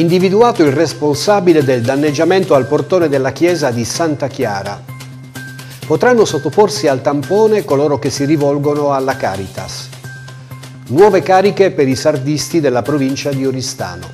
individuato il responsabile del danneggiamento al portone della chiesa di Santa Chiara. Potranno sottoporsi al tampone coloro che si rivolgono alla Caritas. Nuove cariche per i sardisti della provincia di Oristano.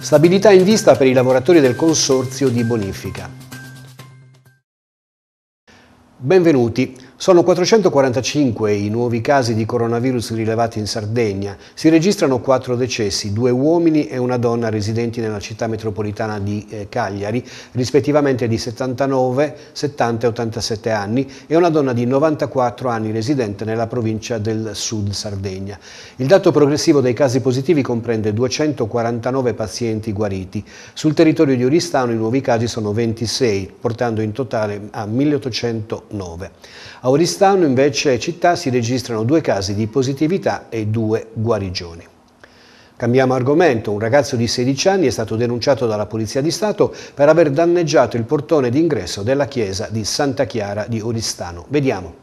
Stabilità in vista per i lavoratori del Consorzio di Bonifica. Benvenuti. Sono 445 i nuovi casi di coronavirus rilevati in Sardegna. Si registrano quattro decessi, due uomini e una donna residenti nella città metropolitana di eh, Cagliari, rispettivamente di 79, 70 e 87 anni, e una donna di 94 anni residente nella provincia del Sud Sardegna. Il dato progressivo dei casi positivi comprende 249 pazienti guariti. Sul territorio di Oristano i nuovi casi sono 26, portando in totale a 1809. Oristano invece città si registrano due casi di positività e due guarigioni. Cambiamo argomento, un ragazzo di 16 anni è stato denunciato dalla Polizia di Stato per aver danneggiato il portone d'ingresso della chiesa di Santa Chiara di Oristano. Vediamo.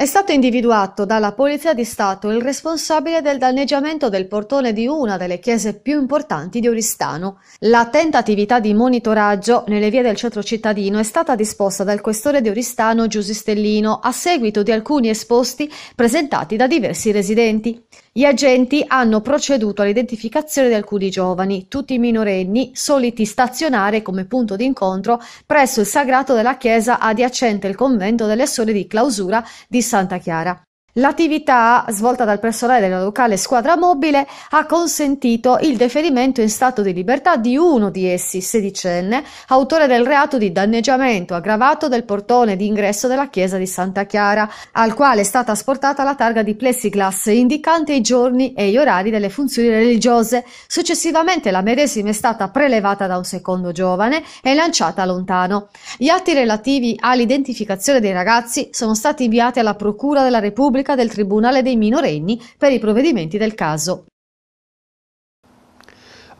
È stato individuato dalla Polizia di Stato il responsabile del danneggiamento del portone di una delle chiese più importanti di Oristano. La tentatività di monitoraggio nelle vie del centro cittadino è stata disposta dal questore di Oristano Giusi Stellino a seguito di alcuni esposti presentati da diversi residenti. Gli agenti hanno proceduto all'identificazione di alcuni giovani, tutti minorenni, soliti stazionare come punto d'incontro presso il sagrato della chiesa adiacente il convento delle Sole di Clausura di Santa Chiara. L'attività svolta dal personale della locale squadra mobile ha consentito il deferimento in stato di libertà di uno di essi, sedicenne, autore del reato di danneggiamento aggravato del portone di ingresso della chiesa di Santa Chiara, al quale è stata asportata la targa di plexiglass indicante i giorni e gli orari delle funzioni religiose. Successivamente la medesima è stata prelevata da un secondo giovane e lanciata lontano. Gli atti relativi all'identificazione dei ragazzi sono stati inviati alla Procura della Repubblica del Tribunale dei minorenni per i provvedimenti del caso.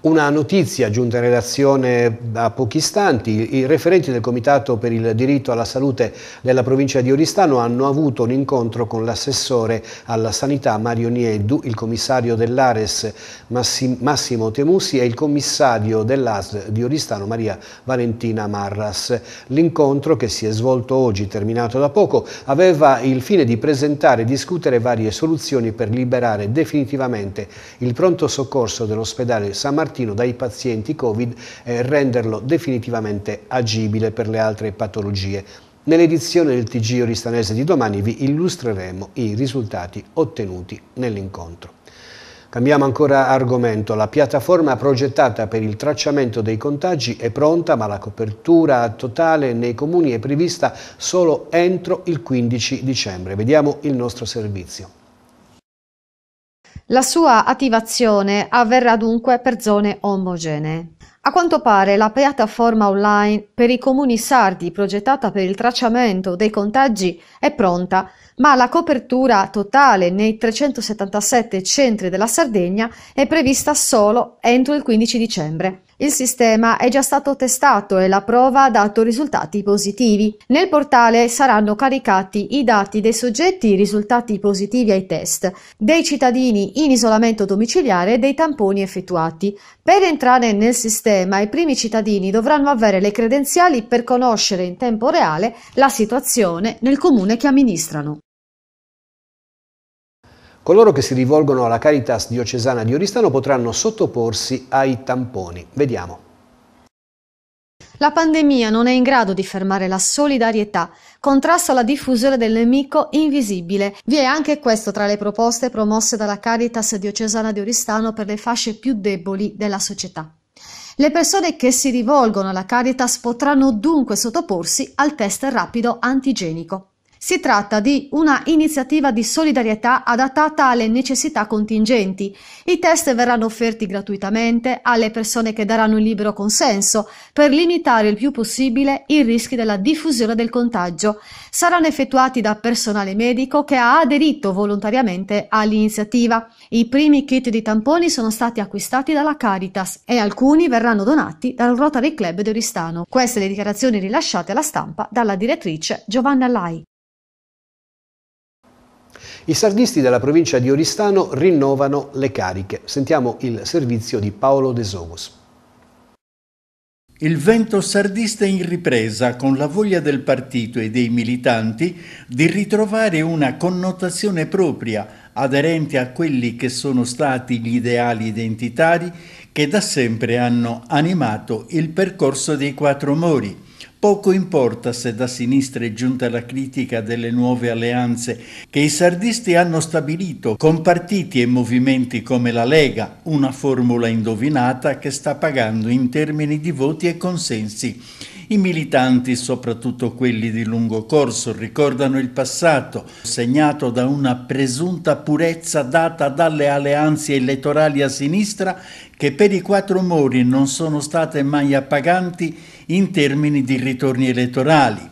Una notizia giunta in relazione a pochi istanti, i referenti del Comitato per il diritto alla salute della provincia di Oristano hanno avuto un incontro con l'assessore alla sanità Mario Nieddu, il commissario dell'Ares Massimo Temusi e il commissario dell'AS di Oristano Maria Valentina Marras. L'incontro che si è svolto oggi, terminato da poco, aveva il fine di presentare e discutere varie soluzioni per liberare definitivamente il pronto soccorso dell'ospedale San Martino Martino dai pazienti Covid e renderlo definitivamente agibile per le altre patologie. Nell'edizione del TG Oristanese di domani vi illustreremo i risultati ottenuti nell'incontro. Cambiamo ancora argomento. La piattaforma progettata per il tracciamento dei contagi è pronta, ma la copertura totale nei comuni è prevista solo entro il 15 dicembre. Vediamo il nostro servizio. La sua attivazione avverrà dunque per zone omogenee. A quanto pare la piattaforma online per i comuni sardi progettata per il tracciamento dei contagi è pronta, ma la copertura totale nei 377 centri della Sardegna è prevista solo entro il 15 dicembre. Il sistema è già stato testato e la prova ha dato risultati positivi. Nel portale saranno caricati i dati dei soggetti risultati positivi ai test, dei cittadini in isolamento domiciliare e dei tamponi effettuati. Per entrare nel sistema i primi cittadini dovranno avere le credenziali per conoscere in tempo reale la situazione nel comune che amministrano. Coloro che si rivolgono alla Caritas diocesana di Oristano potranno sottoporsi ai tamponi. Vediamo. La pandemia non è in grado di fermare la solidarietà, contrasta la diffusione del nemico invisibile. Vi è anche questo tra le proposte promosse dalla Caritas diocesana di Oristano per le fasce più deboli della società. Le persone che si rivolgono alla Caritas potranno dunque sottoporsi al test rapido antigenico. Si tratta di una iniziativa di solidarietà adattata alle necessità contingenti. I test verranno offerti gratuitamente alle persone che daranno il libero consenso per limitare il più possibile i rischi della diffusione del contagio. Saranno effettuati da personale medico che ha aderito volontariamente all'iniziativa. I primi kit di tamponi sono stati acquistati dalla Caritas e alcuni verranno donati dal Rotary Club di Oristano. Queste le dichiarazioni rilasciate alla stampa dalla direttrice Giovanna Lai. I sardisti della provincia di Oristano rinnovano le cariche. Sentiamo il servizio di Paolo De Somus. Il vento sardista in ripresa con la voglia del partito e dei militanti di ritrovare una connotazione propria aderente a quelli che sono stati gli ideali identitari che da sempre hanno animato il percorso dei quattro mori Poco importa se da sinistra è giunta la critica delle nuove alleanze che i sardisti hanno stabilito con partiti e movimenti come la Lega, una formula indovinata che sta pagando in termini di voti e consensi. I militanti, soprattutto quelli di lungo corso, ricordano il passato, segnato da una presunta purezza data dalle alleanze elettorali a sinistra che per i quattro mori non sono state mai appaganti in termini di ritorni elettorali.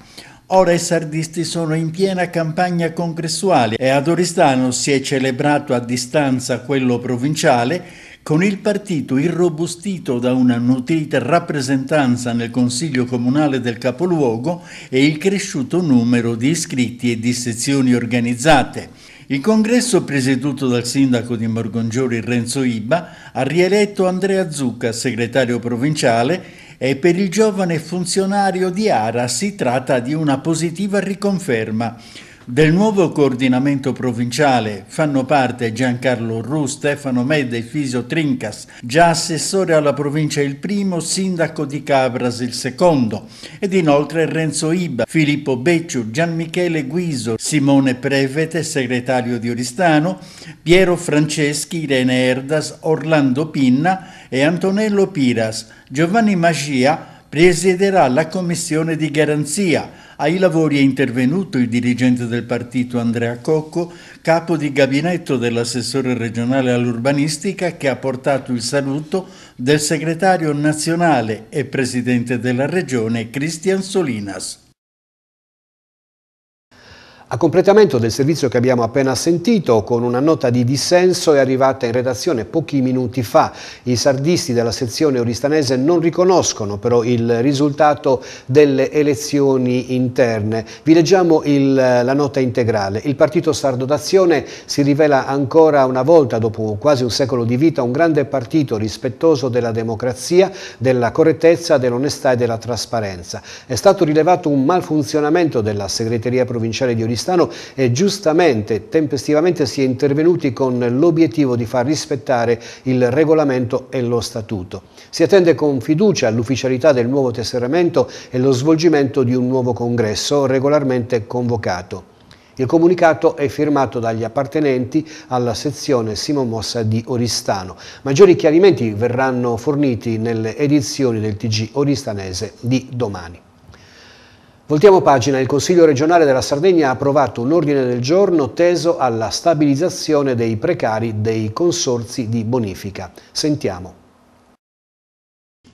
Ora i sardisti sono in piena campagna congressuale e ad Oristano si è celebrato a distanza quello provinciale con il partito irrobustito da una nutrita rappresentanza nel Consiglio Comunale del Capoluogo e il cresciuto numero di iscritti e di sezioni organizzate. Il congresso presieduto dal sindaco di Morgongiori Renzo Iba ha rieletto Andrea Zucca, segretario provinciale, e per il giovane funzionario di Ara si tratta di una positiva riconferma. Del nuovo coordinamento provinciale fanno parte Giancarlo Ru, Stefano Medde, Fisio Trincas, già assessore alla provincia il primo, sindaco di Cabras il secondo, ed inoltre Renzo Iba, Filippo Becciu, Gianmichele Guiso, Simone Prevete, segretario di Oristano, Piero Franceschi, Irene Erdas, Orlando Pinna e Antonello Piras, Giovanni Magia, Presiederà la commissione di garanzia. Ai lavori è intervenuto il dirigente del partito Andrea Cocco, capo di gabinetto dell'assessore regionale all'urbanistica che ha portato il saluto del segretario nazionale e presidente della regione Cristian Solinas. A completamento del servizio che abbiamo appena sentito, con una nota di dissenso è arrivata in redazione pochi minuti fa. I sardisti della sezione oristanese non riconoscono però il risultato delle elezioni interne. Vi leggiamo il, la nota integrale. Il partito sardo d'azione si rivela ancora una volta, dopo quasi un secolo di vita, un grande partito rispettoso della democrazia, della correttezza, dell'onestà e della trasparenza. È stato rilevato un malfunzionamento della segreteria provinciale di Oristano Afghanistan e giustamente tempestivamente si è intervenuti con l'obiettivo di far rispettare il regolamento e lo statuto. Si attende con fiducia l'ufficialità del nuovo tesseramento e lo svolgimento di un nuovo congresso regolarmente convocato. Il comunicato è firmato dagli appartenenti alla sezione Simon Mossa di Oristano. Maggiori chiarimenti verranno forniti nelle edizioni del TG Oristanese di domani. Voltiamo pagina, il Consiglio regionale della Sardegna ha approvato un ordine del giorno teso alla stabilizzazione dei precari dei consorzi di bonifica. Sentiamo.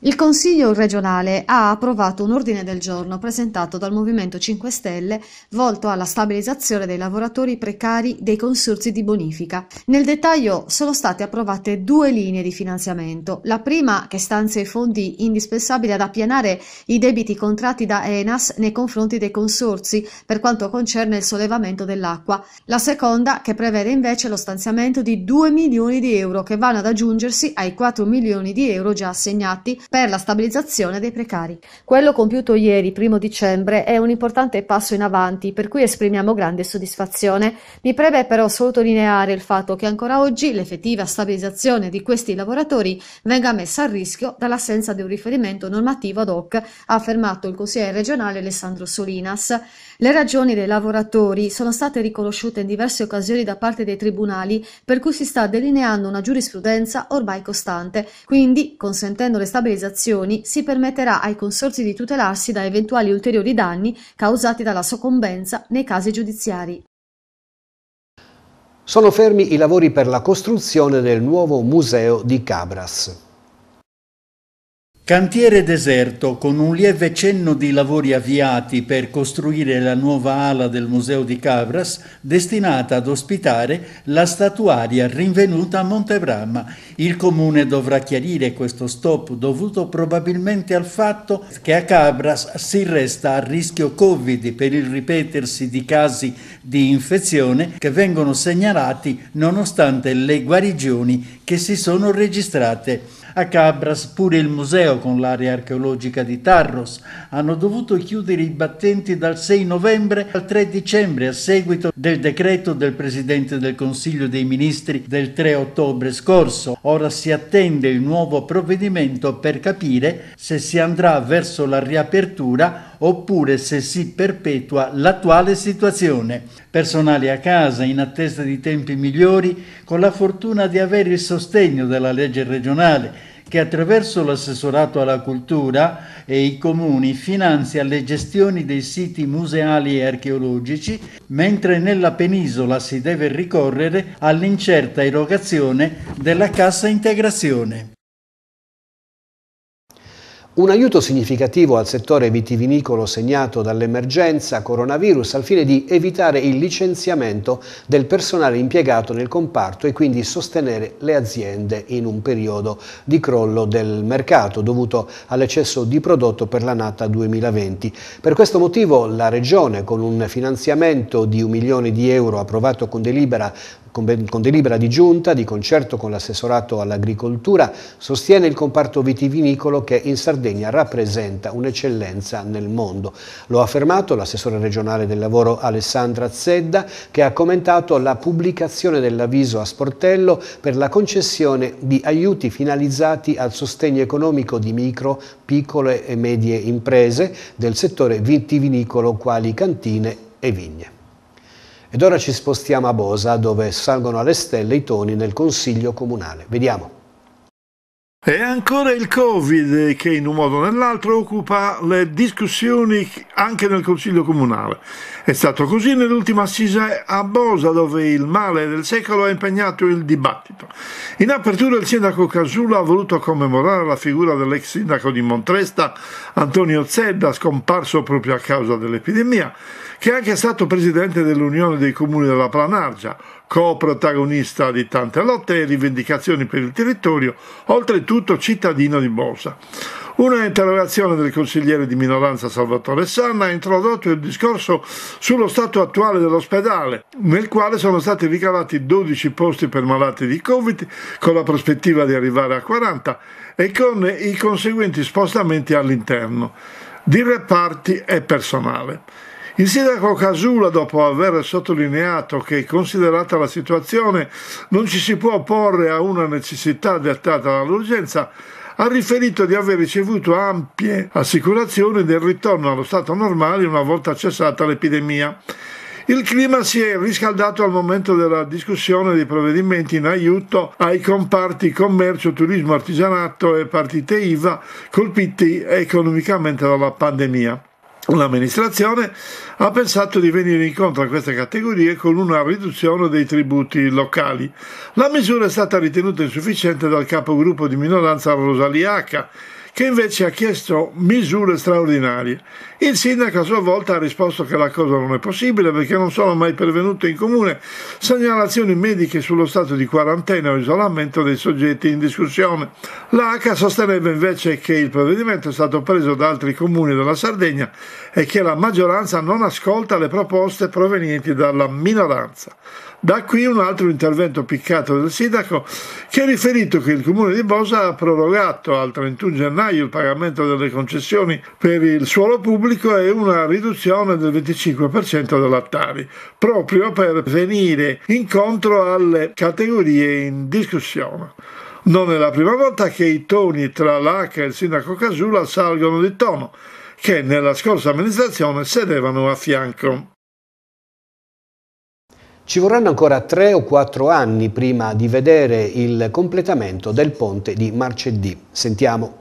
Il Consiglio regionale ha approvato un ordine del giorno presentato dal Movimento 5 Stelle volto alla stabilizzazione dei lavoratori precari dei consorzi di bonifica. Nel dettaglio sono state approvate due linee di finanziamento. La prima che stanzia i fondi indispensabili ad appianare i debiti contratti da Enas nei confronti dei consorzi per quanto concerne il sollevamento dell'acqua. La seconda che prevede invece lo stanziamento di 2 milioni di euro che vanno ad aggiungersi ai 4 milioni di euro già assegnati per la stabilizzazione dei precari. Quello compiuto ieri, primo dicembre, è un importante passo in avanti, per cui esprimiamo grande soddisfazione. Mi preme però sottolineare il fatto che ancora oggi l'effettiva stabilizzazione di questi lavoratori venga messa a rischio dall'assenza di un riferimento normativo ad hoc, ha affermato il consigliere regionale Alessandro Solinas. Le ragioni dei lavoratori sono state riconosciute in diverse occasioni da parte dei tribunali, per cui si sta delineando una giurisprudenza ormai costante, quindi, consentendo le stabilizzazioni, si permetterà ai consorzi di tutelarsi da eventuali ulteriori danni causati dalla soccombenza nei casi giudiziari. Sono fermi i lavori per la costruzione del nuovo museo di Cabras. Cantiere deserto con un lieve cenno di lavori avviati per costruire la nuova ala del Museo di Cabras destinata ad ospitare la statuaria rinvenuta a Montebramma. Il comune dovrà chiarire questo stop dovuto probabilmente al fatto che a Cabras si resta a rischio Covid per il ripetersi di casi di infezione che vengono segnalati nonostante le guarigioni che si sono registrate. A Cabras pure il museo con l'area archeologica di Tarros hanno dovuto chiudere i battenti dal 6 novembre al 3 dicembre a seguito del decreto del Presidente del Consiglio dei Ministri del 3 ottobre scorso. Ora si attende il nuovo provvedimento per capire se si andrà verso la riapertura oppure se si perpetua l'attuale situazione. Personali a casa, in attesa di tempi migliori, con la fortuna di avere il sostegno della legge regionale, che attraverso l'assessorato alla cultura e i comuni finanzia le gestioni dei siti museali e archeologici, mentre nella penisola si deve ricorrere all'incerta erogazione della cassa integrazione. Un aiuto significativo al settore vitivinicolo segnato dall'emergenza coronavirus al fine di evitare il licenziamento del personale impiegato nel comparto e quindi sostenere le aziende in un periodo di crollo del mercato dovuto all'eccesso di prodotto per la nata 2020. Per questo motivo la Regione con un finanziamento di un milione di euro approvato con delibera con, con delibera di giunta, di concerto con l'assessorato all'agricoltura, sostiene il comparto vitivinicolo che in Sardegna rappresenta un'eccellenza nel mondo. Lo ha affermato l'assessore regionale del lavoro Alessandra Zedda che ha commentato la pubblicazione dell'avviso a sportello per la concessione di aiuti finalizzati al sostegno economico di micro, piccole e medie imprese del settore vitivinicolo quali cantine e vigne. Ed ora ci spostiamo a Bosa, dove salgono alle stelle i toni nel Consiglio Comunale. Vediamo. E ancora il Covid che in un modo o nell'altro occupa le discussioni anche nel Consiglio Comunale. È stato così nell'ultima assise a Bosa dove il male del secolo ha impegnato il dibattito. In apertura il sindaco Casula ha voluto commemorare la figura dell'ex sindaco di Montresta Antonio Zedda scomparso proprio a causa dell'epidemia che è anche stato presidente dell'Unione dei Comuni della Planargia, co-protagonista di tante lotte e rivendicazioni per il territorio, oltretutto innanzitutto cittadino di Borsa. Una interrogazione del consigliere di minoranza Salvatore Sanna ha introdotto il discorso sullo stato attuale dell'ospedale, nel quale sono stati ricavati 12 posti per malati di Covid, con la prospettiva di arrivare a 40 e con i conseguenti spostamenti all'interno di reparti e personale. Il sindaco Casula, dopo aver sottolineato che, considerata la situazione, non ci si può opporre a una necessità dettata dall'urgenza, ha riferito di aver ricevuto ampie assicurazioni del ritorno allo stato normale una volta cessata l'epidemia. Il clima si è riscaldato al momento della discussione dei provvedimenti in aiuto ai comparti commercio, turismo, artigianato e partite IVA colpiti economicamente dalla pandemia. L'amministrazione ha pensato di venire incontro a queste categorie con una riduzione dei tributi locali. La misura è stata ritenuta insufficiente dal capogruppo di minoranza Rosaliaca, che invece ha chiesto misure straordinarie. Il sindaco a sua volta ha risposto che la cosa non è possibile perché non sono mai pervenute in comune segnalazioni mediche sullo stato di quarantena o isolamento dei soggetti in discussione. L'ACA sosteneva invece che il provvedimento è stato preso da altri comuni della Sardegna è che la maggioranza non ascolta le proposte provenienti dalla minoranza. Da qui un altro intervento piccato del sindaco che ha riferito che il comune di Bosa ha prorogato al 31 gennaio il pagamento delle concessioni per il suolo pubblico e una riduzione del 25% dell'attari, proprio per venire incontro alle categorie in discussione. Non è la prima volta che i toni tra l'ACA e il sindaco Casula salgono di tono che nella scorsa amministrazione sedevano a fianco. Ci vorranno ancora tre o quattro anni prima di vedere il completamento del ponte di Marcedì. Sentiamo.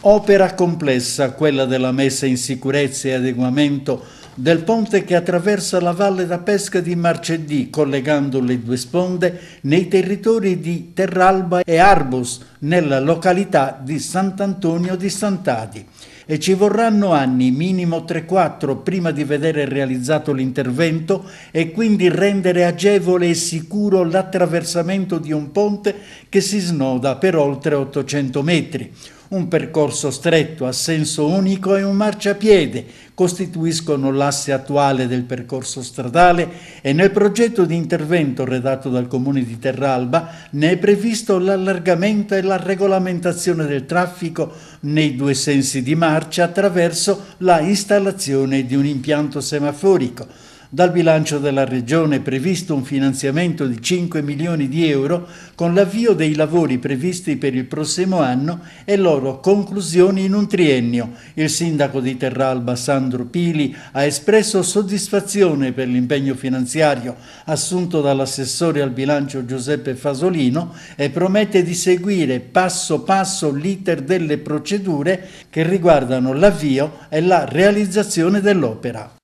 Opera complessa quella della messa in sicurezza e adeguamento del ponte che attraversa la valle da pesca di Marcedì, collegando le due sponde nei territori di Terralba e Arbus, nella località di Sant'Antonio di Sant'Adi. E ci vorranno anni, minimo 3-4, prima di vedere realizzato l'intervento e quindi rendere agevole e sicuro l'attraversamento di un ponte che si snoda per oltre 800 metri un percorso stretto a senso unico e un marciapiede costituiscono l'asse attuale del percorso stradale e nel progetto di intervento redatto dal Comune di Terralba ne è previsto l'allargamento e la regolamentazione del traffico nei due sensi di marcia attraverso la installazione di un impianto semaforico dal bilancio della Regione è previsto un finanziamento di 5 milioni di euro con l'avvio dei lavori previsti per il prossimo anno e loro conclusioni in un triennio. Il sindaco di Terralba, Sandro Pili, ha espresso soddisfazione per l'impegno finanziario assunto dall'assessore al bilancio Giuseppe Fasolino e promette di seguire passo passo l'iter delle procedure che riguardano l'avvio e la realizzazione dell'opera.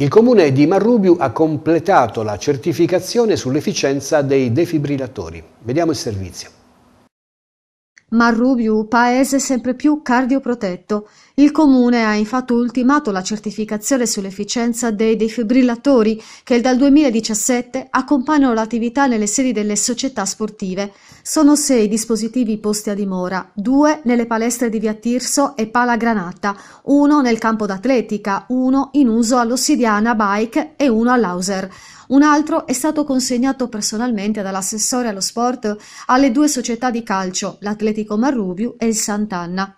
Il comune di Marrubiu ha completato la certificazione sull'efficienza dei defibrillatori. Vediamo il servizio. Marrubiu, paese sempre più cardioprotetto. Il Comune ha infatti ultimato la certificazione sull'efficienza dei defibrillatori che dal 2017 accompagnano l'attività nelle sedi delle società sportive. Sono sei dispositivi posti a dimora, due nelle palestre di Via Tirso e Pala Granata, uno nel campo d'atletica, uno in uso all'Ossidiana Bike e uno all'Auser. Un altro è stato consegnato personalmente dall'assessore allo sport alle due società di calcio, l'Atletico Marrubiu e il Sant'Anna.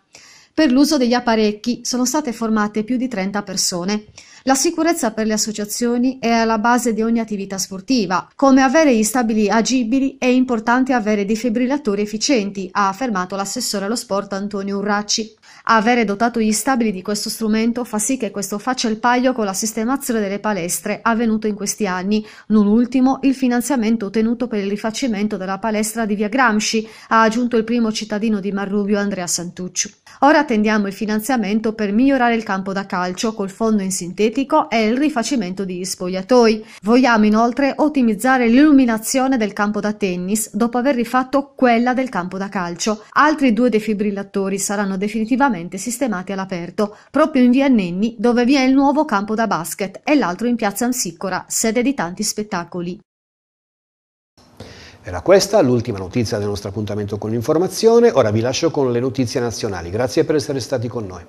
Per l'uso degli apparecchi sono state formate più di 30 persone. La sicurezza per le associazioni è alla base di ogni attività sportiva. Come avere gli stabili agibili è importante avere defibrillatori efficienti, ha affermato l'assessore allo sport Antonio Urracci. Avere dotato gli stabili di questo strumento fa sì che questo faccia il paio con la sistemazione delle palestre avvenuto in questi anni, non ultimo il finanziamento ottenuto per il rifacimento della palestra di via Gramsci, ha aggiunto il primo cittadino di Marruvio Andrea Santucci. Ora attendiamo il finanziamento per migliorare il campo da calcio col fondo in sintetico e il rifacimento di spogliatoi. Vogliamo inoltre ottimizzare l'illuminazione del campo da tennis dopo aver rifatto quella del campo da calcio. Altri due defibrillatori saranno definitivamente esclusivamente sistemati all'aperto, proprio in via Nenni dove vi è il nuovo campo da basket e l'altro in piazza Ansiccora, sede di tanti spettacoli. Era questa l'ultima notizia del nostro appuntamento con l'informazione, ora vi lascio con le notizie nazionali. Grazie per essere stati con noi.